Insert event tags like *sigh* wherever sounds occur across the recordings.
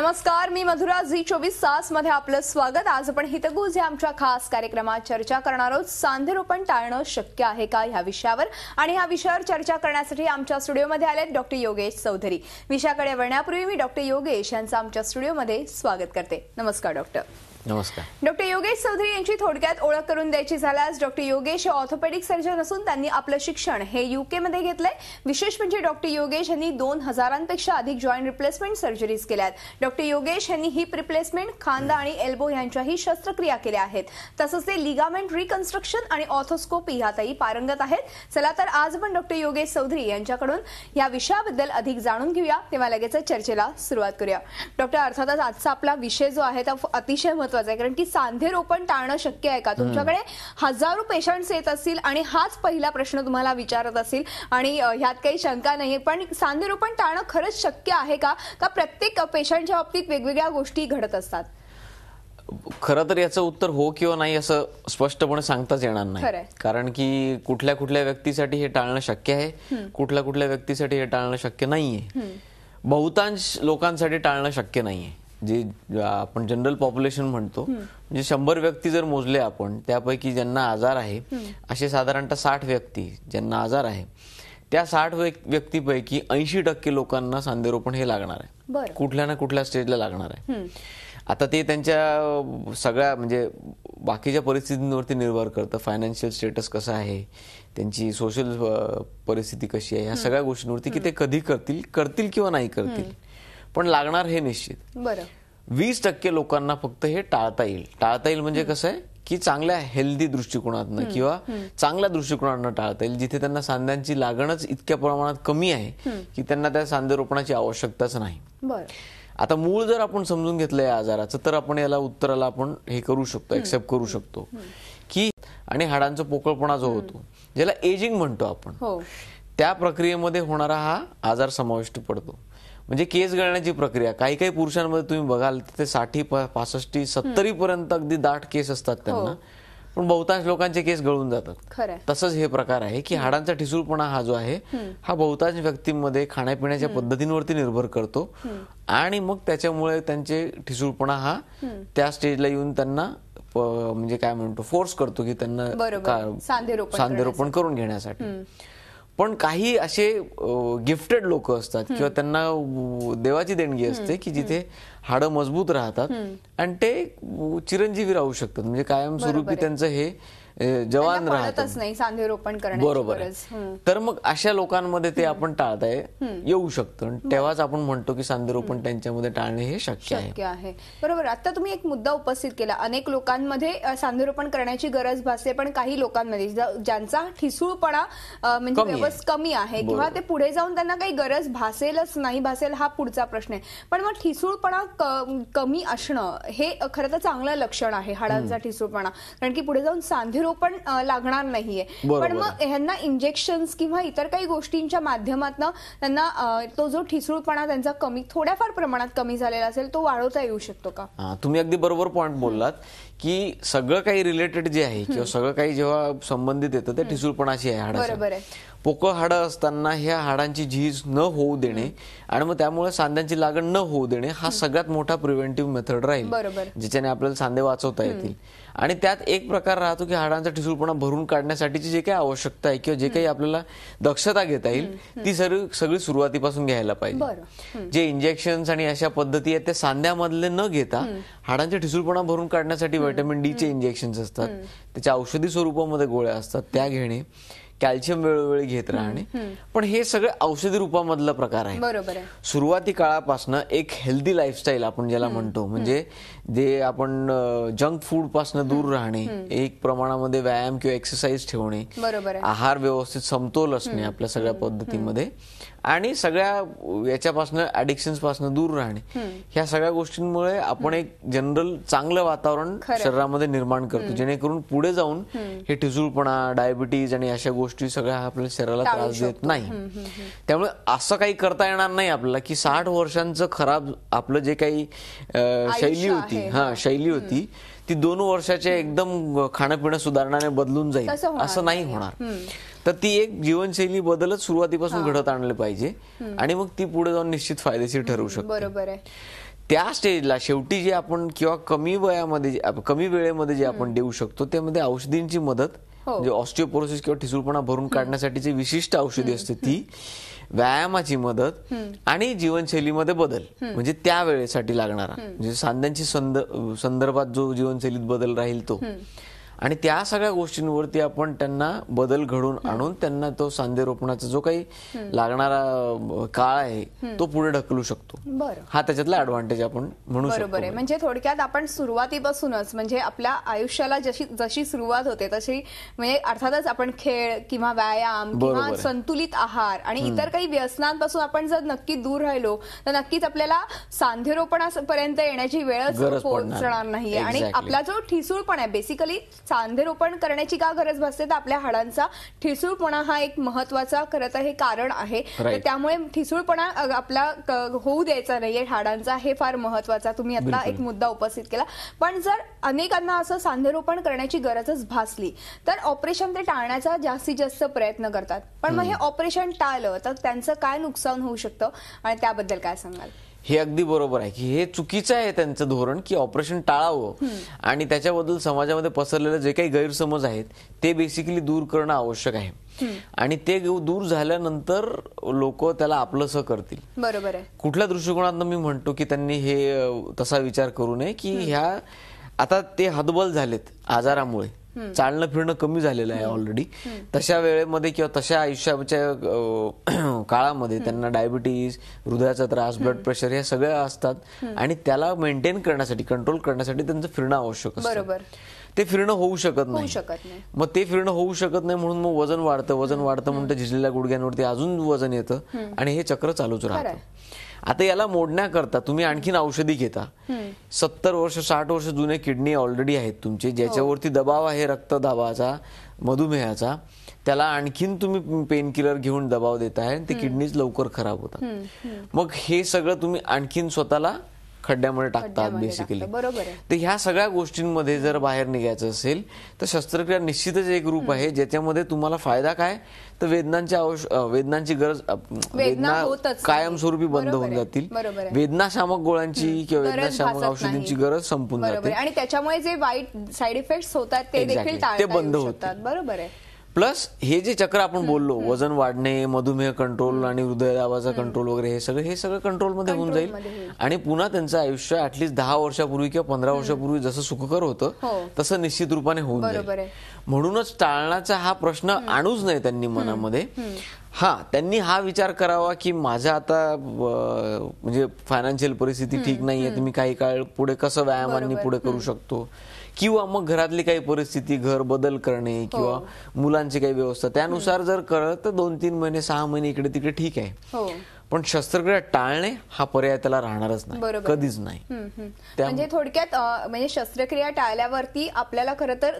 नमस्कार मी मधुरा झी चोवीस तास मध्ये आपलं स्वागत आज आपण हितगुज या आमच्या खास कार्यक्रमात चर्चा करणार आहोत सांधेरोपण टाळणं शक्य आहे का या विषयावर आणि ह्या विषयावर चर्चा करण्यासाठी आमच्या स्टुडिओमध्ये आले डॉक्टर योगेश चौधरी विषयाकडे वळण्यापूर्वी मी डॉक्टर योगेश यांचं आमच्या स्टुडिओमध्ये स्वागत करते नमस्कार डॉक्टर नमस्कार डॉक्टर योगेश चौधरी यांची थोडक्यात ओळख करून द्यायची झाल्यास डॉक्टर योगेश हे ऑर्थोपेडिक सर्जन असून त्यांनी आपलं शिक्षण हे मध्ये घेतलंय विशेष म्हणजे डॉक्टर योगेश यांनी दोन हजारांपेक्षा अधिक जॉईंट रिप्लेसमेंट सर्जरीज केल्यात डॉक्टर योगेश यांनी हिप रिप्लेसमेंट खांदा आणि एल्बो यांच्याही शस्त्रक्रिया केल्या आहेत तसंच ते लिगामेंट रिकन्स्ट्रक्शन आणि ऑर्थोस्कोपी यातही पारंगत आहेत चला तर आज पण डॉक्टर योगेश चौधरी यांच्याकडून या विषयाबद्दल अधिक जाणून घेऊया तेव्हा लगेच चर्चेला सुरुवात करूया डॉक्टर अर्थातच आजचा आपला विषय जो आहे तो अतिशय महत्वाचं आहे कारण की सांधे रोपण टाळणं शक्य आहे का तुमच्याकडे हजारो पेशंट्स येत असतील आणि हाच पहिला प्रश्न तुम्हाला विचारत असेल आणि ह्यात काही शंका नाही पण सांधे रोपण टाळणं खरंच शक्य आहे का का प्रत्येक पेशंटच्या बाबतीत वेगवेगळ्या गोष्टी घडत असतात खरं तर याचं उत्तर हो किंवा नाही असं स्पष्टपणे सांगताच येणार नाही कारण की कुठल्या कुठल्या व्यक्तीसाठी हे टाळणं शक्य आहे कुठल्या कुठल्या व्यक्तीसाठी हे टाळणं शक्य नाहीये बहुतांश लोकांसाठी टाळणं शक्य नाहीये जे आपण जनरल पॉप्युलेशन म्हणतो म्हणजे शंभर व्यक्ती जर मोजले आपण त्यापैकी ज्यांना आजार आहे असे साधारणतः साठ व्यक्ती ज्यांना आजार आहे त्या साठ व्यक्तीपैकी ऐंशी टक्के लोकांना सांधेरोपण हे लागणार आहे कुठल्या ना कुठल्या स्टेजला लागणार आहे आता ते त्यांच्या सगळ्या म्हणजे बाकीच्या परिस्थितीवरती निर्भर करतं फायनान्शियल स्टेटस कसा आहे त्यांची सोशल परिस्थिती कशी आहे ह्या सगळ्या गोष्टींवरती की ते कधी करतील करतील किंवा नाही करतील पण लागणार हे निश्चित वीस टक्के लोकांना फक्त हे टाळता येईल टाळता येईल म्हणजे कसं आहे की चांगल्या हेल्दी दृष्टिकोनातनं किंवा चांगल्या दृष्टिकोनातनं टाळता येईल जिथे त्यांना सांध्यांची लागणच इतक्या प्रमाणात कमी आहे की त्यांना त्या सांधे आवश्यकताच नाही आता मूळ जर आपण समजून घेतलं या आजाराचं तर आपण याला उत्तराला आपण हे करू शकतो एक्सेप्ट करू शकतो की आणि हाडांचा पोकळपणा जो होतो ज्याला एजिंग म्हणतो आपण हो. त्या प्रक्रियेमध्ये होणारा हा आजार समाविष्ट पडतो म्हणजे केस गळण्याची प्रक्रिया काही काही पुरुषांमध्ये तुम्ही बघाल ते साठी पासष्टी सत्तरी पर्यंत अगदी दाट केस असतात त्यांना हो. पण बहुतांश लोकांचे केस गळून जातात तसंच हे प्रकार आहे की हाडांचा ठिसूळपणा हा जो आहे हा बहुतांश व्यक्तींमध्ये खाण्यापिण्याच्या पद्धतींवरती निर्भर करतो आणि मग त्याच्यामुळे त्यांचे ठिसूळपणा हा त्या स्टेजला येऊन त्यांना म्हणजे काय म्हणतो फोर्स करतो की त्यांना सांधेरोपण करून घेण्यासाठी पण काही असे गिफ्टेड लोक असतात किंवा त्यांना देवाची देणगी असते की जिथे हाडं मजबूत राहतात आणि ते चिरंजीवी राहू शकतात म्हणजे कायमस्वरूपी त्यांचं हे जवान राहतच नाही सांधे रोपण बरोबर तर मग अशा लोकांमध्ये ते आपण टाळताय येऊ शकतो तेव्हाच आपण म्हणतो की सांधे रोपण त्यांच्यामध्ये टाळणे हे शक्य आहे बरोबर आता तुम्ही एक मुद्दा उपस्थित केला अनेक लोकांमध्ये सांधेरोपण करण्याची गरज भासते पण काही लोकांमध्ये ज्यांचा ठिसूळपणा म्हणजे कमी आहे किंवा ते पुढे जाऊन त्यांना काही गरज भासेलच नाही भासेल हा पुढचा प्रश्न आहे पण मग ठिसूळपणा कमी असणं हे खरं तर चांगलं लक्षण आहे हाडांचा ठिसूळपणा कारण की पुढे जाऊन सांधे पण लागणार नाहीये पण मग ह्यांना इंजेक्शन किंवा इतर काही गोष्टींच्या माध्यमातून त्यांना तो जो ठिसूळपणा त्यांचा कमी थोड्याफार प्रमाणात कमी झालेला असेल तो वाढवता येऊ शकतो का तुम्ही अगदी बरोबर पॉईंट बोललात की सगळं काही रिलेटेड जे आहे किंवा सगळं काही जेव्हा संबंधित येतं ते ठिसूळपणाशी आहे आहे पोकळ हाड असताना ह्या हाडांची झीज न होऊ देणे आणि मग त्यामुळे सांध्यांची लागण न होऊ देणे हा सगळ्यात मोठा प्रिव्हेंटिव्ह मेथड राहील ज्याच्याने आपल्याला सांधे वाचवता येतील आणि त्यात एक प्रकार राहतो की हाडांचा ठिसूळपणा भरून काढण्यासाठीची जे काही आवश्यकता आहे किंवा जे काही आपल्याला दक्षता घेता येईल ती सगळी सगळी सुरुवातीपासून घ्यायला पाहिजे जे इंजेक्शन आणि अशा पद्धती आहेत त्या सांध्यामधले न घेता हाडांचे ठिसूळपणा भरून काढण्यासाठी व्हिटॅमिन डी चे इंजेक्शन असतात त्याच्या औषधी स्वरूपामध्ये गोळ्या असतात त्या घेणे कॅल्शियम वेळोवेळी घेत राहणे पण हे सगळं औषधी रूपामधला प्रकार आहे बरोबर सुरुवाती काळापासून एक हेल्दी लाईफस्टाईल आपण ज्याला म्हणतो म्हणजे जे आपण जंक फूड पासून दूर राहणे एक प्रमाणामध्ये व्यायाम किंवा एक्सरसाइज ठेवणे आहार व्यवस्थित समतोल असणे आपल्या सगळ्या पद्धतीमध्ये आणि सगळ्या याच्यापासून ऍडिक्शन पासून दूर राहणे ह्या सगळ्या गोष्टींमुळे आपण एक जनरल चांगलं वातावरण शरीरामध्ये निर्माण करतो जेणेकरून पुढे जाऊन हे ठिसूळपणा डायबिटीज आणि अशा गोष्टी सगळ्या आपल्या शरीराला त्रास देत नाही त्यामुळे असं काही करता येणार नाही आपल्याला की साठ वर्षांचं खराब आपलं जे काही शैली होती होती हा शैली होती ती दोन वर्षाच्या एकदम खाणंपिणं सुधारणाने बदलून जाईल असं नाही होणार तर ती एक जीवनशैली बदलच सुरुवातीपासून घडत आणले पाहिजे आणि मग ती पुढे जाऊन निश्चित फायदेशीर ठरवू शकते बरोबर त्या स्टेजला शेवटी जे आपण किंवा कमी वयामध्ये कमी वेळेमध्ये जे आपण देऊ शकतो त्यामध्ये औषधींची मदत हो. म्हणजे ऑस्टिओपोरोसिस किंवा ठिसूळपणा भरून काढण्यासाठी जे विशिष्ट औषधी असते ती व्यायामाची मदत आणि जीवनशैलीमध्ये बदल म्हणजे त्या वेळेसाठी लागणारा म्हणजे सांध्यांची संदर्भात जो जीवनशैलीत बदल राहील तो आणि त्या सगळ्या गोष्टींवरती आपण त्यांना बदल घडून आणून त्यांना तो सांधे जो काही लागणारा काळ आहे तो पुढे ढकलू शकतो हा त्याच्यातला ऍडव्हान्टेज आपण म्हणू शकतो बरोबर आहे म्हणजे थोडक्यात आपण सुरुवातीपासूनच म्हणजे आपल्या आयुष्याला जशी जशी सुरुवात होते तशी म्हणजे अर्थातच आपण खेळ किंवा व्यायाम किंवा संतुलित आहार आणि इतर काही व्यसनांपासून आपण जर नक्की दूर राहिलो तर नक्कीच आपल्याला सांधेरोपणापर्यंत येण्याची वेळच पोहोचणार नाही आणि आपला जो ठिसूळ पण आहे बेसिकली सांधेरोपण करण्याची का गरज भासते तर आपल्या हाडांचा ठिसूळपणा हा एक महत्वाचा खरं तर हे कारण आहे तर त्यामुळे ठिसूळपणा आपला होऊ द्यायचा नाहीये हाडांचा हे फार महत्वाचा तुम्ही आता एक मुद्दा उपस्थित केला पण जर अनेकांना असं सांधेरोपण करण्याची गरजच भासली तर ऑपरेशन ते टाळण्याचा जास्तीत जास्त प्रयत्न करतात पण मग हे ऑपरेशन टाळलं तर त्यांचं काय नुकसान होऊ शकतं आणि त्याबद्दल काय सांगाल हे अगदी बरोबर आहे की हे चुकीचं आहे त्यांचं धोरण की ऑपरेशन टाळावं आणि त्याच्याबद्दल समाजामध्ये पसरलेले जे काही गैरसमज आहेत ते बेसिकली दूर करणं आवश्यक आहे आणि ते दूर झाल्यानंतर लोक त्याला सह करतील बरोबर आहे कुठल्या दृष्टिकोनातनं मी म्हणतो की त्यांनी हे तसा विचार करू नये की ह्या आता ते हदबल झालेत आजारामुळे चालणं फिरणं कमी झालेलं आहे ऑलरेडी हो. तशा वेळेमध्ये किंवा तशा आयुष्याच्या *clears throat* काळामध्ये त्यांना डायबिटीज हृदयाचा त्रास ब्लड प्रेशर हे सगळ्या असतात आणि त्याला मेंटेन करण्यासाठी कंट्रोल करण्यासाठी त्यांचं फिरणं आवश्यक असतं ते फिरणं होऊ शकत नाही मग ते फिरणं होऊ शकत नाही म्हणून मग वजन वाढतं वजन वाढतं म्हणून झिजलेल्या गुडघ्यांवरती अजून वजन येतं आणि हे चक्र चालूच राहतं आता याला मोडण्याकरता तुम्ही आणखीन औषधी घेता सत्तर वर्ष साठ वर्ष जुने किडनी ऑलरेडी आहेत तुमचे हो. ज्याच्यावरती दबाव आहे रक्तदाबाचा मधुमेहाचा त्याला आणखीन तुम्ही पेन किलर घेऊन दबाव देताय ते किडनीज लवकर खराब होतात मग हे सगळं तुम्ही आणखीन स्वतःला खड्ड्यामध्ये टाकतात बेसिकली बरोबर तर ह्या सगळ्या गोष्टींमध्ये जर बाहेर निघायचं असेल तर शस्त्रक्रिया निश्चितच एक रूप आहे ज्याच्यामध्ये तुम्हाला फायदा काय तर वेदनांची वेदनांची गरज वेदना कायमस्वरूपी बंद होऊन जातील वेदनाशामक गोळ्यांची किंवा वेदनाशामक औषधींची गरज संपून जाते आणि त्याच्यामुळे जे वाईट साईड इफेक्ट्स होतात ते देखील ते बंद होतात बरोबर आहे प्लस हे जे चक्र आपण बोललो वजन वाढणे मधुमेह कंट्रोल आणि हृदयदाबाचा कंट्रोल वगैरे हे सगळं हे सगळं कंट्रोलमध्ये होऊन जाईल आणि पुन्हा त्यांचं आयुष्य ऍटलीस्ट दहा वर्षापूर्वी किंवा पंधरा वर्षापूर्वी जसं सुखकर होतं हो. तसं निश्चित रूपाने होऊन जाईल म्हणूनच टाळण्याचा हा प्रश्न आणूच नाही त्यांनी मनामध्ये हा त्यांनी हा विचार करावा की माझा आता म्हणजे फायनान्शियल परिस्थिती ठीक नाही आहे मी काही काळ पुढे कसं व्यायामांनी पुढे करू शकतो किंवा मग घरातली काही परिस्थिती घर बदल करणे हो. किंवा मुलांची काही व्यवस्था त्यानुसार जर कळत तर दोन तीन महिने सहा महिने इकडे तिकडे ठीक आहे हो. पण शस्त्रक्रिया टाळणे हा पर्याय त्याला राहणारच नाही कधीच नाही म्हणजे थोडक्यात म्हणजे शस्त्रक्रिया टाळल्यावरती आपल्याला खर तर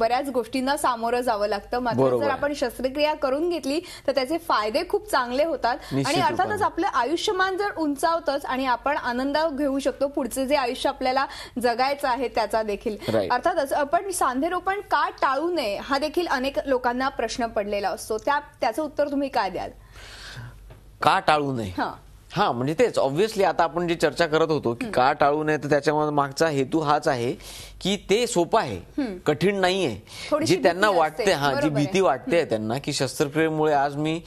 बऱ्याच गोष्टींना सामोरं जावं लागतं मात्र जर आपण शस्त्रक्रिया करून घेतली तर त्याचे फायदे खूप चांगले होतात आणि अर्थातच आपलं आयुष्यमान जर उंचावतच आणि आपण आनंद घेऊ शकतो पुढचे जे आयुष्य आपल्याला जगायचं आहे त्याचा देखील अर्थातच आपण सांधेरोपण का टाळू नये हा देखील अनेक लोकांना प्रश्न पडलेला असतो त्या त्याचं उत्तर तुम्ही काय द्याल का टाळू नये हा म्हणजे तेच ऑब्व्हियसली आता आपण जे चर्चा करत होतो की का टाळू नये तर त्याच्यामध्ये मागचा हेतू हाच आहे की ते सोपं आहे कठीण नाहीये जी त्यांना वाटते हा जी भीती वाटते त्यांना की शस्त्रक्रियेमुळे आज मी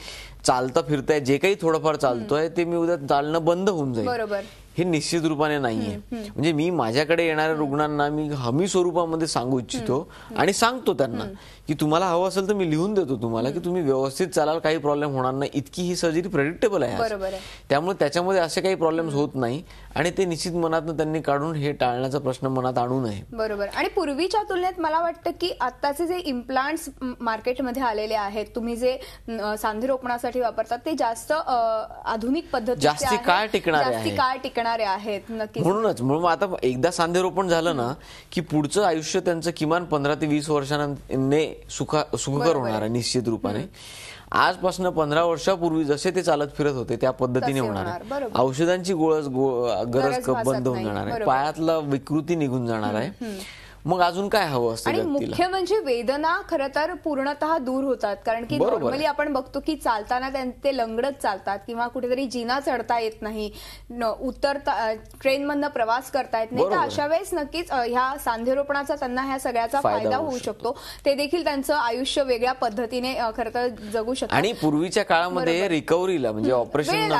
चालता फिरताय जे काही थोडंफार चालतोय ते मी उद्या चालणं बंद होऊन जाईल बरोबर हे निश्चित रूपाने नाहीये म्हणजे मी माझ्याकडे येणाऱ्या रुग्णांना मी हमी स्वरूपामध्ये सांगू इच्छितो आणि सांगतो त्यांना की तुम्हाला हवं असेल तर मी लिहून देतो तुम्हाला की तुम्ही व्यवस्थित चालाल काही प्रॉब्लेम होणार नाही इतकी ही सर्जरी प्रेडिक्टेबल आहे त्यामुळे त्याच्यामध्ये असे काही प्रॉब्लेम्स होत नाही आणि ते निश्चित मनातनं त्यांनी काढून हे टाळण्याचा प्रश्न मनात आणू नये बरोबर आणि पूर्वीच्या तुलनेत मला वाटतं की आताचे जे इम्प्लांट्स मार्केटमध्ये आलेले आहेत तुम्ही जे सांधी रोपणासाठी वापरतात ते जास्त आधुनिक पद्धती जास्त काळ टिकणारे काळ टिकणारे आहेत नक्की म्हणूनच म्हणून आता एकदा सांधे रोपण झालं ना की पुढचं आयुष्य त्यांचं किमान पंधरा ते वीस वर्षांनी सुखकर होणार आहे निश्चित रूपाने आजपासून पंधरा वर्षापूर्वी जसे ते चालत फिरत होते त्या पद्धतीने होणार आहे औषधांची गोळस गरज बंद होऊन जाणार आहे पायातला विकृती निघून जाणार आहे मग अजून काय हवं असतं आणि मुख्य म्हणजे वेदना खरं तर पूर्णतः दूर होतात कारण की नॉर्मली आपण बघतो की चालताना ते लंगडत चालतात किंवा कुठेतरी जिना चढता येत नाही उतरता ट्रेनमधनं प्रवास करता येत नाही तर अशा वेळेस नक्कीच ह्या सांधेरोपणाचा त्यांना ह्या सगळ्याचा फायदा होऊ शकतो ते देखील त्यांचं आयुष्य वेगळ्या पद्धतीने खरं तर जगू शकतो आणि पूर्वीच्या काळामध्ये रिकव्हरीला म्हणजे ऑपरेशन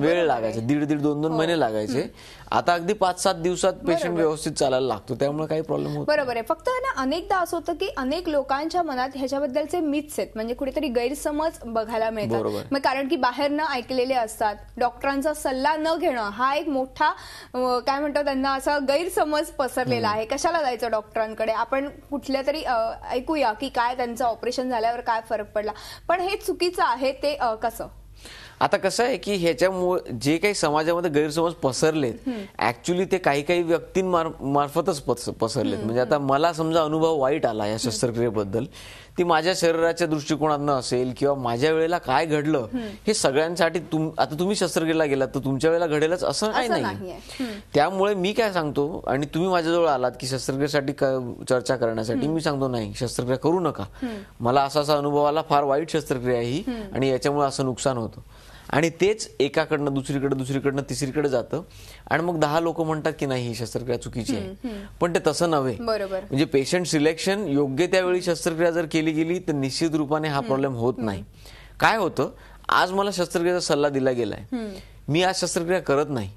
वेळ लागायचा दीड दीड दोन दोन हो. महिने लागायचे आता अगदी पाच सात दिवसात पेशंट व्यवस्थित चालायला लागतो त्यामुळे काही प्रॉब्लेम होत बरोबर आहे फक्त ना अनेकदा असं होतं की अनेक लोकांच्या मनात ह्याच्याबद्दलचे मिथ्स आहेत म्हणजे कुठेतरी गैरसमज बघायला मिळतात मग कारण की बाहेर न ऐकलेले असतात डॉक्टरांचा सल्ला न घेणं हा एक मोठा काय म्हणतो त्यांना असा गैरसमज पसरलेला आहे कशाला जायचं डॉक्टरांकडे आपण कुठल्या तरी ऐकूया की काय त्यांचं ऑपरेशन झाल्यावर काय फरक पडला पण हे चुकीचं आहे ते कसं आता कसं आहे की ह्याच्यामुळे जे काही समाजामध्ये गैरसमज पसरलेत ऍक्च्युली ते काही काही व्यक्तींमार्फतच पसरलेत म्हणजे आता मला समजा अनुभव वाईट आला या शस्त्रक्रियेबद्दल ती माझ्या शरीराच्या दृष्टिकोनातनं असेल किंवा माझ्या वेळेला काय घडलं हे सगळ्यांसाठी आता तुम्ही शस्त्रक्रियेला गेलात तर तुमच्या वेळेला घडेलच असं काय नाही त्यामुळे मी काय सांगतो आणि तुम्ही माझ्याजवळ आलात की शस्त्रक्रियेसाठी चर्चा करण्यासाठी मी सांगतो नाही शस्त्रक्रिया करू नका मला असा असा अनुभव आला फार वाईट शस्त्रक्रिया ही आणि याच्यामुळे असं नुकसान होतं आणि तेच एकाकडनं दुसरीकडे दुसरीकडनं तिसरीकडे जातं आणि मग दहा लोक म्हणतात की नाही ही शस्त्रक्रिया चुकीची आहे पण ते तसं नव्हे म्हणजे पेशंट सिलेक्शन योग्य त्यावेळी शस्त्रक्रिया जर केली गेली तर निश्चित रूपाने हा प्रॉब्लेम होत नाही काय होतं आज मला शस्त्रक्रियेचा सल्ला दिला गेलाय मी आज शस्त्रक्रिया करत नाही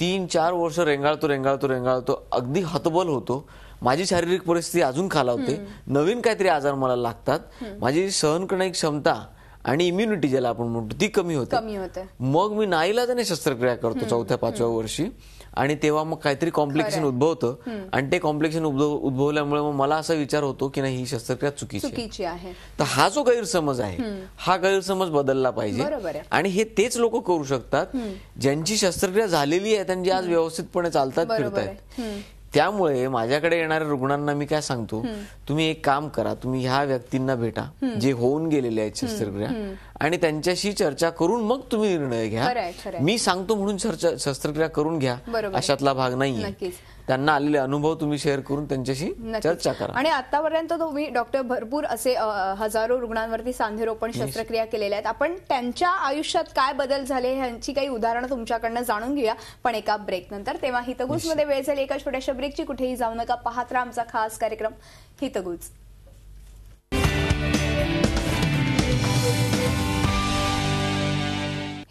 तीन चार वर्ष रेंगाळतो रेंगाळतो रेंगाळतो अगदी हतबल होतो माझी शारीरिक परिस्थिती अजून खालावते नवीन काहीतरी आजार मला लागतात माझी सहन करण्याची क्षमता आणि इम्युनिटी ज्याला आपण म्हणतो ती कमी होते मग मी नाईला त्याने शस्त्रक्रिया करतो चौथ्या पाचव्या वर्षी आणि तेव्हा मग काहीतरी कॉम्प्लिकेशन उद्भवतं आणि ते कॉम्प्लिकेशन उद्भवल्यामुळे मग मला असा विचार होतो की नाही ही शस्त्रक्रिया चुकीची आहे तर हा जो गैरसमज आहे हा गैरसमज बदलला पाहिजे आणि हे तेच लोक करू शकतात ज्यांची शस्त्रक्रिया झालेली आहे त्यांची आज व्यवस्थितपणे चालतात फिरतायत त्यामुळे माझ्याकडे येणाऱ्या रुग्णांना मी काय सांगतो तुम्ही एक काम करा तुम्ही ह्या व्यक्तींना भेटा जे होऊन गेलेले आहेत शस्त्रक्रिया आणि त्यांच्याशी चर्चा करून मग तुम्ही निर्णय घ्या मी सांगतो म्हणून शस्त्रक्रिया करून घ्या अशातला भाग नाहीये त्यांना आलेले अनुभव तुम्ही शेअर करून त्यांच्याशी चर्चा करा आणि आतापर्यंत तुम्ही डॉक्टर भरपूर असे हजारो रुग्णांवरती सांधेरोपण शस्त्रक्रिया केलेल्या आहेत आपण त्यांच्या आयुष्यात काय बदल झाले यांची काही उदाहरणं तुमच्याकडनं जाणून घेऊया पण एका ब्रेक नंतर तेव्हा हितगुजमध्ये वेळ झाली एका छोट्याशा ब्रेकची कुठेही जाऊ नका पाहत आमचा खास कार्यक्रम हितगुज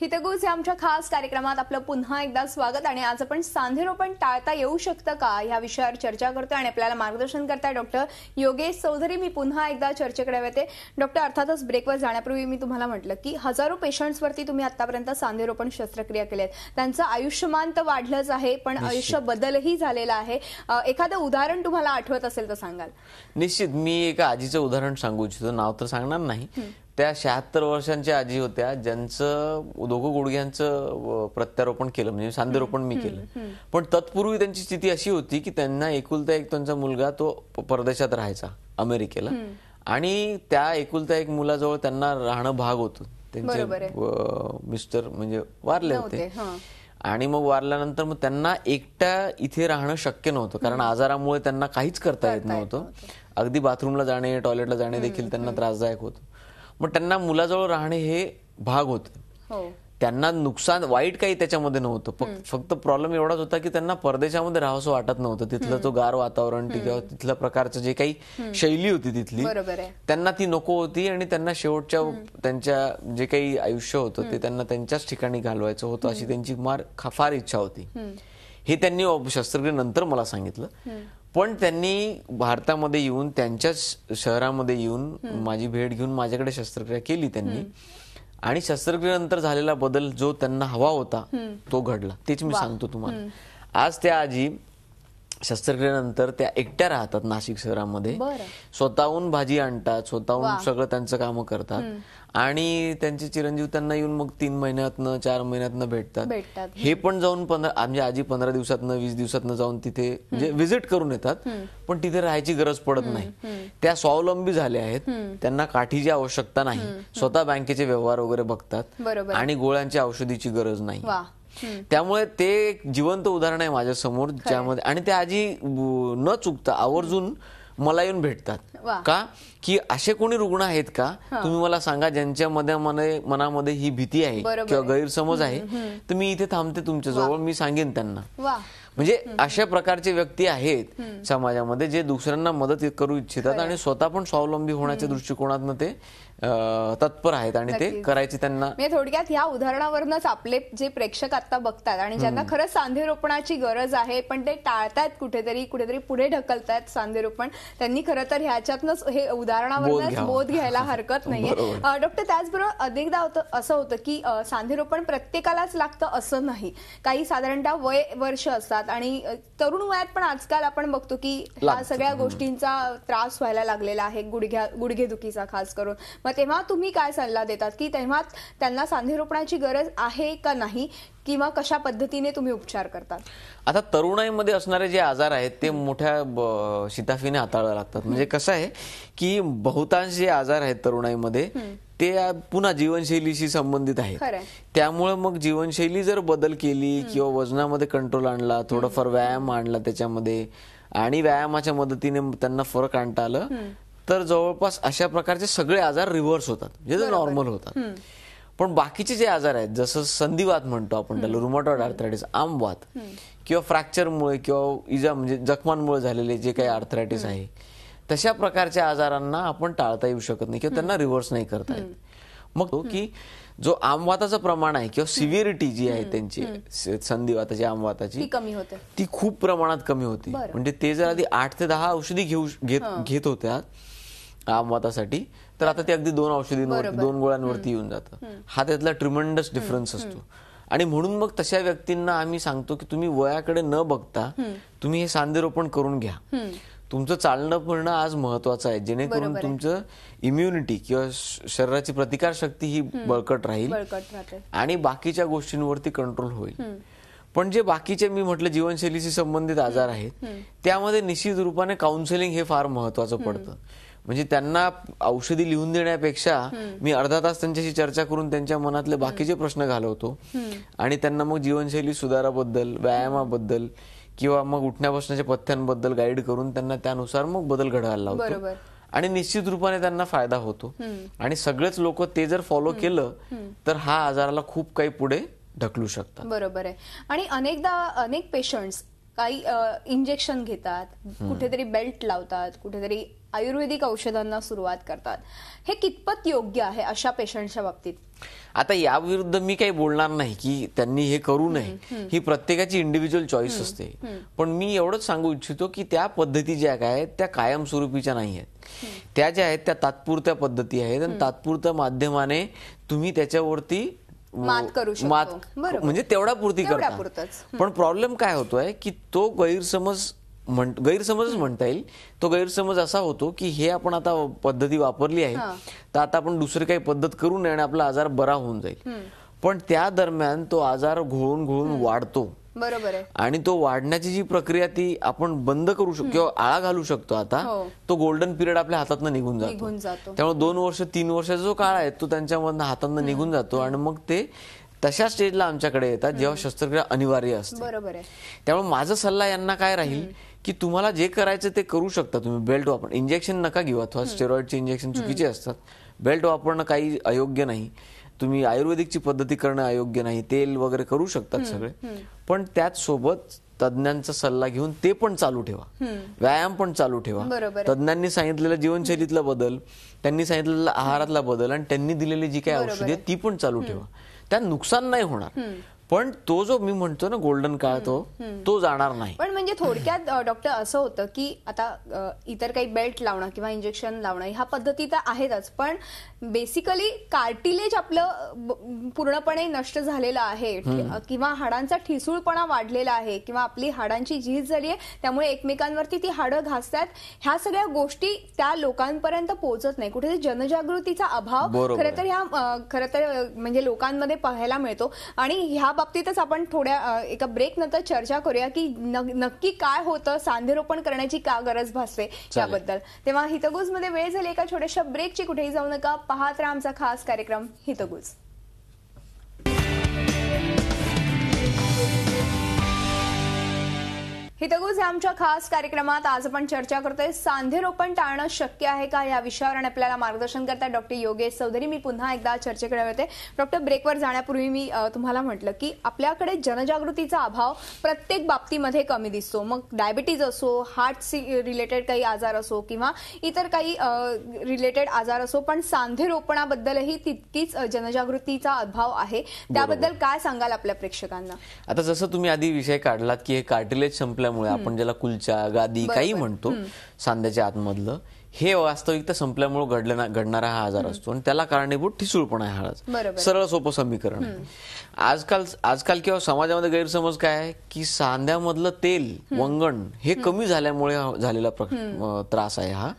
हितगुज या आमच्या खास कार्यक्रमात आपलं पुन्हा एकदा स्वागत आणि आज आपण सांधेरोपण टाळता येऊ शकतं का या विषयावर चर्चा करतोय आणि आपल्याला मार्गदर्शन करताय डॉक्टर योगेश चौधरी मी पुन्हा एकदा चर्चेकडे येते डॉक्टर अर्थातच ब्रेकवर जाण्यापूर्वी मी तुम्हाला म्हटलं की हजारो पेशंट्सवरती तुम्ही आतापर्यंत सांधेरोपण शस्त्रक्रिया केल्यात त्यांचं आयुष्यमान तर वाढलंच आहे पण आयुष्य बदलही झालेला आहे एखादं उदाहरण तुम्हाला आठवत असेल तर सांगाल निश्चित मी एका आजीचं उदाहरण सांगू इच्छितो नाव तर सांगणार नाही त्या शहात्तर वर्षांच्या आजी होत्या ज्यांचं दोघं गुडघ्यांचं प्रत्यारोपण केलं म्हणजे सांधेरोपण मी केलं पण तत्पूर्वी त्यांची स्थिती अशी होती की त्यांना एकुलता एक त्यांचा मुलगा तो परदेशात राहायचा अमेरिकेला आणि त्या एकुलता एक मुलाजवळ त्यांना राहणं भाग होतं त्यांचे मिस्टर म्हणजे वारले होते आणि मग वारल्यानंतर मग त्यांना एकट्या इथे राहणं शक्य नव्हतं कारण आजारामुळे त्यांना काहीच करता येत नव्हतं अगदी बाथरूमला जाणे टॉयलेटला जाणे देखील त्यांना त्रासदायक होतं मग त्यांना मुलाजवळ राहणे हे भाग होते हो. त्यांना नुकसान वाईट काही त्याच्यामध्ये नव्हतं फक्त प्रॉब्लेम एवढाच होता की त्यांना परदेशामध्ये राहावसं वाटत नव्हतं तिथलं तो गार वातावरण तिथं तिथल्या प्रकारचं जे काही शैली होती तिथली त्यांना ती नको होती आणि त्यांना शेवटच्या त्यांच्या जे काही आयुष्य होतं ते त्यांना त्यांच्याच ठिकाणी घालवायचं होतं अशी त्यांची मार फार इच्छा होती हे त्यांनी नंतर मला सांगितलं पण त्यांनी भारतामध्ये येऊन त्यांच्याच शहरामध्ये येऊन माझी भेट घेऊन माझ्याकडे शस्त्रक्रिया केली त्यांनी आणि शस्त्रक्रियेनंतर झालेला बदल जो त्यांना हवा होता तो घडला तेच मी सांगतो तुम्हाला आज त्या आजी शस्त्रक्रियेनंतर त्या एकट्या राहतात नाशिक शहरामध्ये स्वतःहून भाजी आणतात स्वतःहून सगळं त्यांचं काम करतात आणि त्यांचे चिरंजीव त्यांना येऊन मग तीन महिन्यातनं चार महिन्यातनं भेटतात हे पण जाऊन म्हणजे आजी पंधरा दिवसातनं वीस दिवसात जाऊन तिथे म्हणजे व्हिजिट करून येतात पण तिथे राहायची गरज पडत नाही त्या स्वावलंबी झाल्या आहेत त्यांना काठीची आवश्यकता नाही स्वतः बँकेचे व्यवहार वगैरे बघतात आणि गोळ्यांची औषधीची गरज नाही त्यामुळे ते एक जिवंत उदाहरण आहे माझ्यासमोर ज्यामध्ये आणि ते आजी न चुकता आवर्जून मला येऊन भेटतात का की असे कोणी रुग्ण आहेत का तुम्ही मला सांगा ज्यांच्या मध्ये मनामध्ये ही भीती आहे किंवा गैरसमज आहे तर मी इथे थांबते तुमच्या जवळ मी सांगेन त्यांना म्हणजे अशा प्रकारचे व्यक्ती आहेत समाजामध्ये जे दुसऱ्यांना मदत करू इच्छितात आणि स्वतः पण स्वावलंबी होण्याच्या दृष्टिकोनातनं ते तत्पर आहेत आणि ते करायचे त्यांना म्हणजे थोडक्यात या उदाहरणावरूनच आपले जे प्रेक्षक आता बघतात आणि ज्यांना खरंच सांधेरोपणाची गरज आहे पण ते टाळतायत कुठेतरी कुठेतरी पुढे ढकलतायत सांधेरोपण त्यांनी खरं तर ह्याच्यातनंच हे उदाहरणावरूनच बोध घ्यायला हरकत *laughs* नाहीये डॉक्टर त्याचबरोबर अनेकदा होतं असं होतं की सांधेरोपण प्रत्येकालाच लागतं असं नाही काही साधारणतः वय वर्ष असतात आणि तरुण वयात पण आजकाल आपण बघतो की ह्या सगळ्या गोष्टींचा त्रास व्हायला लागलेला आहे गुडघ्या गुडघेदुखीचा खास करून मग तेव्हा तुम्ही काय सल्ला देतात की तेव्हा त्यांना सांधी रोपण्याची गरज आहे का नाही किंवा कशा पद्धतीने तुम्ही उपचार करता आता तरुणाईमध्ये असणारे जे आजार आहेत ते मोठ्या शिताफीने हाताळा लागतात म्हणजे कसं आहे की बहुतांश जे आजार आहेत तरुणाईमध्ये ते पुन्हा जीवनशैलीशी संबंधित आहे त्यामुळे मग जीवनशैली जर बदल केली किंवा वजनामध्ये कंट्रोल आणला थोडंफार व्यायाम आणला त्याच्यामध्ये आणि व्यायामाच्या मदतीने त्यांना फरक आणता आलं तर जवळपास अशा प्रकारचे सगळे आजार रिव्हर्स होतात जे म्हणजे नॉर्मल होतात पण बाकीचे जे आजार आहेत जसं संधिवात म्हणतो आपण त्याला रुमॉटॉइड आर्थरायटिस आमवात किंवा फ्रॅक्चरमुळे किंवा इजा म्हणजे जखमांमुळे झालेले जे काही आर्थरायटिस आहे तशा प्रकारच्या आजारांना आपण टाळता येऊ शकत नाही किंवा त्यांना रिव्हर्स नाही करता येत मग तो की जो आमवाताचं प्रमाण आहे किंवा सिव्हिरिटी जी आहे त्यांची संधिवाताची आमवाताची कमी होते ती खूप प्रमाणात कमी होती म्हणजे ते जर आधी आठ ते दहा औषधी घेऊ घेत होत्या आमवातासाठी तर आता ते अगदी दोन औषधींवरती दोन गोळ्यांवरती येऊन जातं हा त्यातला ट्रिमंडस डिफरन्स असतो आणि म्हणून मग तशा व्यक्तींना आम्ही सांगतो की तुम्ही वयाकडे न बघता तुम्ही हे सांधेरोपण करून घ्या तुमचं चालणं फिरणं आज महत्वाचं आहे जेणेकरून तुमचं इम्युनिटी किंवा शरीराची प्रतिकार शक्ती ही बळकट राहील आणि बाकीच्या गोष्टींवरती कंट्रोल होईल पण जे बाकीचे मी म्हटलं जीवनशैलीशी संबंधित आजार आहेत त्यामध्ये निश्चित रूपाने काउन्सिलिंग हे फार महत्वाचं पडतं म्हणजे त्यांना औषधी लिहून देण्यापेक्षा मी अर्धा तास त्यांच्याशी चर्चा करून त्यांच्या मनातले बाकीचे प्रश्न घालवतो आणि त्यांना मग जीवनशैली सुधाराबद्दल व्यायामाबद्दल किंवा मग उठण्यापासूनच्या पथ्यांबद्दल गाईड करून त्यांना त्यानुसार मग बदल घडवायला लावतो आणि निश्चित रूपाने त्यांना फायदा होतो आणि सगळेच लोक ते जर फॉलो केलं तर हा आजाराला खूप काही पुढे ढकलू शकतात बरोबर आहे आणि अनेकदा अनेक पेशंट्स काही इंजेक्शन घेतात कुठेतरी बेल्ट लावतात कुठेतरी आयुर्वेदिक औषधांना सुरुवात करतात हे कितपत योग्य आहे अशा पेशंटच्या बाबतीत आता याविरुद्ध मी काही बोलणार नाही की त्यांनी हे करू नये ही प्रत्येकाची इंडिव्हिज्युअल चॉईस असते पण मी एवढंच सांगू इच्छितो की त्या पद्धती ज्या काय आहेत त्या कायमस्वरूपीच्या नाही आहेत त्या ज्या आहेत त्या तात्पुरत्या पद्धती आहेत आणि तात्पुरत्या माध्यमाने तुम्ही त्याच्यावरती मात करू मात म्हणजे तेवढा पूर्ती करतात पण प्रॉब्लेम काय होतोय की तो गैरसमज म्हण गैरसमजच म्हणता येईल तो गैरसमज असा होतो की हे आपण आता पद्धती वापरली आहे तर आता आपण दुसरी काही पद्धत करू नये आणि आपला आजार बरा होऊन जाईल पण त्या दरम्यान तो आजार घोळून घोळून वाढतो बरोबर आहे आणि तो वाढण्याची जी प्रक्रिया ती आपण बंद करू शकतो किंवा आळा घालू शकतो आता हो. तो गोल्डन पिरियड आपल्या हातात निघून जातो त्यामुळे दोन वर्ष तीन वर्षाचा जो काळ आहे तो त्यांच्यामधन हातात निघून जातो आणि मग ते तशा स्टेजला आमच्याकडे येतात जेव्हा शस्त्रक्रिया अनिवार्य असते बरोबर आहे त्यामुळे माझा सल्ला यांना काय राहील की तुम्हाला जे करायचं ते करू शकता तुम्ही बेल्ट वापर इंजेक्शन नका घेऊ अथवा स्टेरॉइडचे इंजेक्शन चुकीचे असतात बेल्ट वापरणं काही अयोग्य नाही तुम्ही आयुर्वेदिकची पद्धती करणं अयोग्य नाही तेल वगैरे करू शकतात सगळे पण त्याच सोबत तज्ज्ञांचा सल्ला घेऊन ते पण चालू ठेवा व्यायाम पण चालू ठेवा तज्ज्ञांनी सांगितलेला जीवनशैलीतला बदल त्यांनी सांगितलेला आहारातला बदल आणि त्यांनी दिलेली जी काही औषधी ती पण चालू ठेवा त्यात नुकसान नाही होणार पण तो जो मी म्हणतो ना गोल्डन काळ तो तो जाणार नाही पण म्हणजे थोडक्यात डॉक्टर असं होतं की आता इतर काही बेल्ट लावणं किंवा इंजेक्शन लावणं ह्या पद्धती तर आहेतच पण बेसिकली कार्टिलेज आपलं पूर्णपणे नष्ट झालेलं आहे किंवा हाडांचा ठिसूळपणा वाढलेला आहे किंवा आपली हाडांची झीज झाली आहे त्यामुळे एकमेकांवरती ती हाडं घासतात ह्या सगळ्या गोष्टी त्या लोकांपर्यंत पोहोचत नाही कुठे जनजागृतीचा अभाव खरं तर ह्या खरं तर म्हणजे लोकांमध्ये पाहायला मिळतो आणि ह्या बाबतीतच आपण थोड्या एका ब्रेक नंतर चर्चा करूया की नक्की काय होतं सांधेरोपण करण्याची का गरज भासते याबद्दल तेव्हा हितगुजमध्ये वेळ झाली एका छोट्याशा ब्रेकची कुठेही जाऊ नका पाहत राहा आमचा खास कार्यक्रम हितगुज हितगुज आमच्या खास कार्यक्रमात आज आपण चर्चा करतोय सांधेरोपण टाळणं शक्य आहे का या विषयावर आणि आपल्याला मार्गदर्शन करतात डॉक्टर योगेश चौधरी मी पुन्हा एकदा चर्चेकडे होते डॉक्टर ब्रेकवर जाण्यापूर्वी मी तुम्हाला म्हटलं की आपल्याकडे जनजागृतीचा अभाव प्रत्येक बाबतीमध्ये कमी दिसतो मग डायबिटीज असो हार्ट रिलेटेड काही आजार असो किंवा इतर काही रिलेटेड आजार असो पण सांधेरोपणाबद्दलही तितकीच जनजागृतीचा अभाव आहे त्याबद्दल काय सांगाल आपल्या प्रेक्षकांना आता जसं तुम्ही आधी विषय काढलात की हे कार्टिलेज संपलं संपल्यामुळे आपण ज्याला कुलचा गादी काही म्हणतो सांध्याच्या आतमधलं हे वास्तविकता संपल्यामुळे घडल्या घडणारा हा आजार असतो आणि त्याला कारणीभूत आहे हा सरळ सोपं समीकरण आजकाल आजकाल किंवा समाजामध्ये गैरसमज काय आहे की सांध्यामधलं तेल वंगण हे कमी झाल्यामुळे झालेला त्रास आहे हा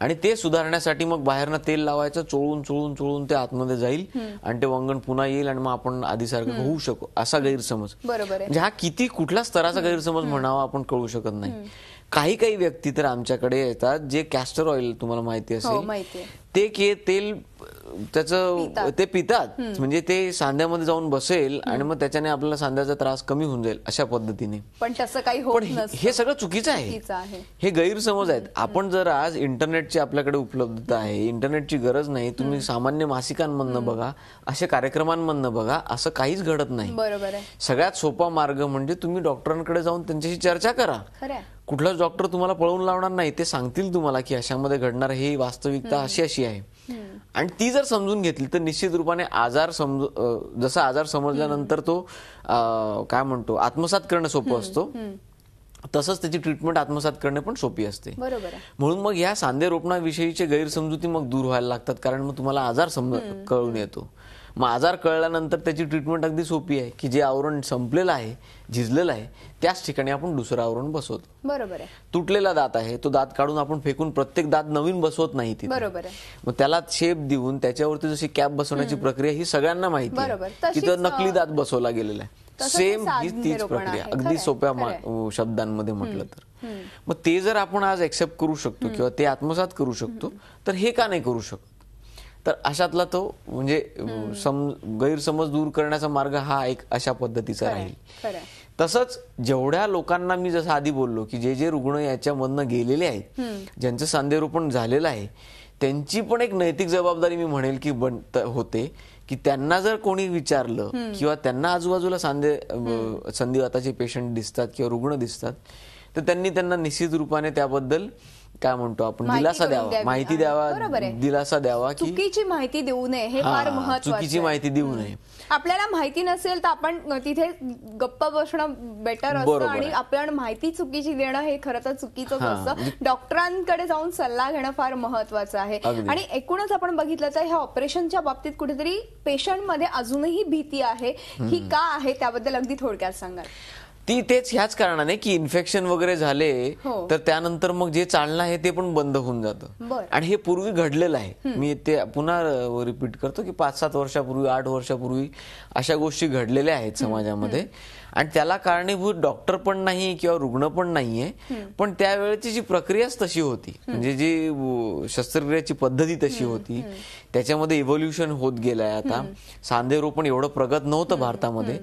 आणि ते सुधारण्यासाठी मग बाहेरनं तेल लावायचं चोळून चोळून चोळून ते आतमध्ये जाईल आणि ते वंगण पुन्हा येईल आणि मग आपण आधीसारखं होऊ शकू असा गैरसमज बरोबर म्हणजे हा किती कुठल्या स्तराचा गैरसमज म्हणावा आपण कळू शकत नाही काही काही व्यक्ती तर आमच्याकडे येतात जे कॅस्टर ऑइल तुम्हाला माहिती हो, असेल ते तेल त्याचं ते पितात म्हणजे ते सांध्यामध्ये जाऊन बसेल आणि मग त्याच्याने आपल्याला सांध्याचा त्रास कमी होऊन जाईल अशा पद्धतीने पण काही होत हे सगळं चुकीचं आहे हे गैरसमज आहेत आपण जर आज इंटरनेटची आपल्याकडे उपलब्धता आहे इंटरनेटची गरज नाही तुम्ही सामान्य मासिकांमधनं बघा अशा कार्यक्रमांमधनं बघा असं काहीच घडत नाही बरोबर सगळ्यात सोपा मार्ग म्हणजे तुम्ही डॉक्टरांकडे जाऊन त्यांच्याशी चर्चा करा कुठलाच डॉक्टर तुम्हाला पळवून लावणार नाही ते सांगतील तुम्हाला की अशामध्ये घडणार ही वास्तविकता अशी अशी आहे आहे आणि ती जर समजून घेतली तर निश्चित रूपाने आजार समज जसा आजार समजल्यानंतर तो काय म्हणतो आत्मसात करणं सोपं असतो तसंच त्याची ट्रीटमेंट आत्मसात करणे पण सोपी असते बरोबर म्हणून मग या सांधे रोपणाविषयीचे गैरसमजुती मग दूर व्हायला लागतात कारण मग तुम्हाला आजार समज कळून येतो मग आजार कळल्यानंतर त्याची ट्रीटमेंट अगदी सोपी आहे की जे आवरण संपलेलं आहे झिजलेलं आहे त्याच ठिकाणी आपण दुसरं आवरण बसवतो बरोबर आहे तुटलेला दात आहे तो दात काढून आपण फेकून प्रत्येक दात नवीन बसवत नाही तिथे बरोबर मग त्याला शेप देऊन त्याच्यावरती जशी कॅप बसवण्याची प्रक्रिया ही सगळ्यांना माहिती आहे तिथं नकली दात बसवला गेलेला आहे सेम ही तीच प्रक्रिया अगदी सोप्या शब्दांमध्ये म्हटलं तर मग ते जर आपण आज एक्सेप्ट करू शकतो किंवा ते आत्मसात करू शकतो तर हे का नाही करू शकतो तर अशातला तो म्हणजे सम गैरसमज दूर करण्याचा मार्ग हा एक अशा पद्धतीचा राहील तसंच जेवढ्या लोकांना मी जसं आधी बोललो की जे जे रुग्ण याच्यामधनं गेलेले आहेत ज्यांचं सांधेरोपण झालेलं आहे त्यांची पण एक नैतिक जबाबदारी मी म्हणेल की बन होते की त्यांना जर कोणी विचारलं किंवा त्यांना आजूबाजूला सांधे संधिवाताचे पेशंट दिसतात किंवा रुग्ण दिसतात तर त्यांनी त्यांना निश्चित रूपाने त्याबद्दल काय म्हणतो आपण दिलासा द्यावा माहिती द्यावा दिलासा द्यावा की चुकीची माहिती देऊ नये हे फार महत्वाचं चुकीची माहिती देऊ नये आपल्याला माहिती नसेल तर आपण तिथे गप्प बसणं बेटर असतं आणि आपण माहिती चुकीची देणं हे खरं तर चुकीचं असतं म्हणजे डॉक्टरांकडे जाऊन सल्ला घेणं फार महत्वाचं आहे आणि एकूणच आपण बघितलं तर ह्या ऑपरेशनच्या बाबतीत कुठेतरी पेशंटमध्ये अजूनही भीती आहे ही का आहे त्याबद्दल अगदी थोडक्यात सांगाल ती तेच ह्याच कारणाने की इन्फेक्शन वगैरे झाले हो. तर त्यानंतर मग जे चालणं आहे ते पण बंद होऊन जातं आणि हे पूर्वी घडलेलं आहे मी ते पुन्हा रिपीट करतो की पाच सात वर्षापूर्वी आठ वर्षापूर्वी अशा गोष्टी घडलेल्या आहेत समाजामध्ये आणि त्याला कारणीभूत डॉक्टर पण नाही किंवा रुग्ण पण नाहीये पण त्यावेळेची जी प्रक्रियाच तशी होती म्हणजे जी शस्त्रक्रियाची पद्धती तशी होती त्याच्यामध्ये इव्होल्युशन होत गेलाय आता सांधेरोपण एवढं प्रगत नव्हतं भारतामध्ये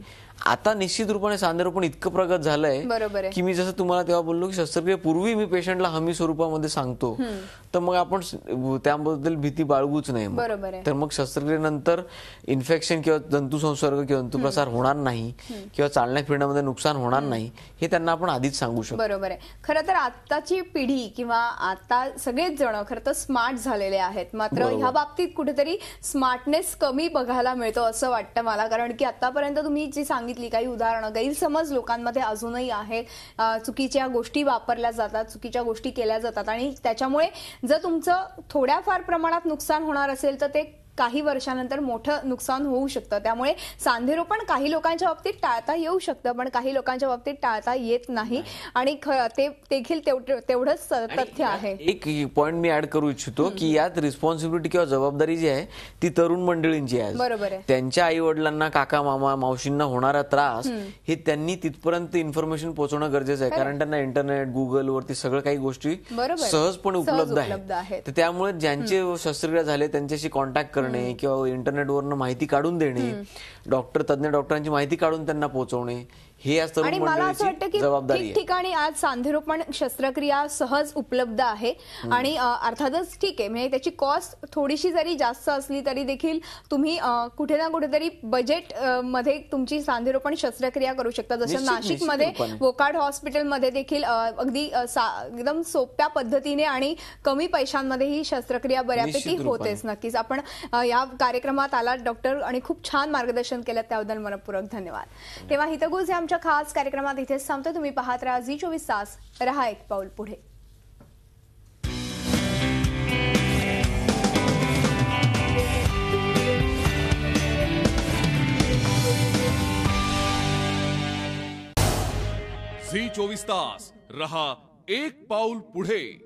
आता निश्चित रूपाने सांधारोपण इतकं प्रगत झालंय की मी जसं तुम्हाला तेव्हा बोललो की पूर्वी मी पेशंटला हमी स्वरूपामध्ये सांगतो तर मग आपण त्याबद्दल भीती बाळगूच नाही तर मग शस्त्रक्रियेनंतर इन्फेक्शन किंवा जंतू संसर्ग किंवा जंतुप्रसार होणार नाही किंवा चालण्या फिरण्यामध्ये नुकसान होणार नाही हे त्यांना आपण आधीच सांगू शकतो बरोबर आहे खरं तर आताची पिढी किंवा आता सगळेच जण खर तर स्मार्ट झालेले आहेत मात्र ह्या बाबतीत कुठेतरी स्मार्टनेस कमी बघायला मिळतो असं वाटतं मला कारण की आतापर्यंत तुम्ही जी सांग सांगितली काही उदाहरणं गैरसमज लोकांमध्ये अजूनही आहेत चुकीच्या गोष्टी वापरल्या जातात चुकीच्या गोष्टी केल्या जातात आणि त्याच्यामुळे जर तुमचं थोड्याफार प्रमाणात नुकसान होणार असेल तर ते काही वर्षानंतर मोठं नुकसान होऊ शकतं त्यामुळे सांधेरोपण काही लोकांच्या बाबतीत टाळता येऊ शकतं पण काही लोकांच्या बाबतीत टाळता येत नाही आणि ते देखील तेवढंच तथ्य आहे एक पॉइंट मी ऍड करू इच्छितो की यात रिस्पॉन्सिबिलिटी किंवा जबाबदारी जी आहे ती तरुण मंडळींची आहे बरोबर आहे त्यांच्या आई वडिलांना काका मामा मावशींना होणारा त्रास हे त्यांनी तिथपर्यंत इन्फॉर्मेशन पोहोचवणं गरजेचं आहे कारण त्यांना इंटरनेट गुगल वरती सगळं काही गोष्टी सहजपणे उपलब्ध आहेत त्यामुळे ज्यांचे शस्त्रक्रिया झाले त्यांच्याशी कॉन्टॅक्ट करणे किंवा इंटरनेटवरनं माहिती काढून देणे डॉक्टर तज्ज्ञ डॉक्टरांची माहिती काढून त्यांना पोहोचवणे आणि मला असं वाटतं की ठीक ठिकाणी ठिकठिकाणी आज सांधेरोपण शस्त्रक्रिया सहज उपलब्ध आहे आणि अर्थातच ठीक आहे म्हणजे त्याची कॉस्ट थोडीशी जरी जास्त असली तरी देखील तुम्ही कुठे ना कुठेतरी बजेट मध्ये तुमची सांधेरोपण शस्त्रक्रिया करू शकता जसं नाशिकमध्ये वोकाड हॉस्पिटलमध्ये देखील अगदी एकदम सोप्या पद्धतीने आणि कमी पैशांमध्ये ही शस्त्रक्रिया बऱ्यापैकी होतेच नक्कीच आपण या कार्यक्रमात आलात डॉक्टर आणि खूप छान मार्गदर्शन केलं त्याबद्दल मनपूर्वक धन्यवाद तेव्हा हितगुज हे आमच्या खास कार्यक्रमात इथेच समतो तुम्ही पाहत राहा झी चोवीस तास रहा एक पाऊल पुढे झी चोवीस तास रहा एक पाऊल पुढे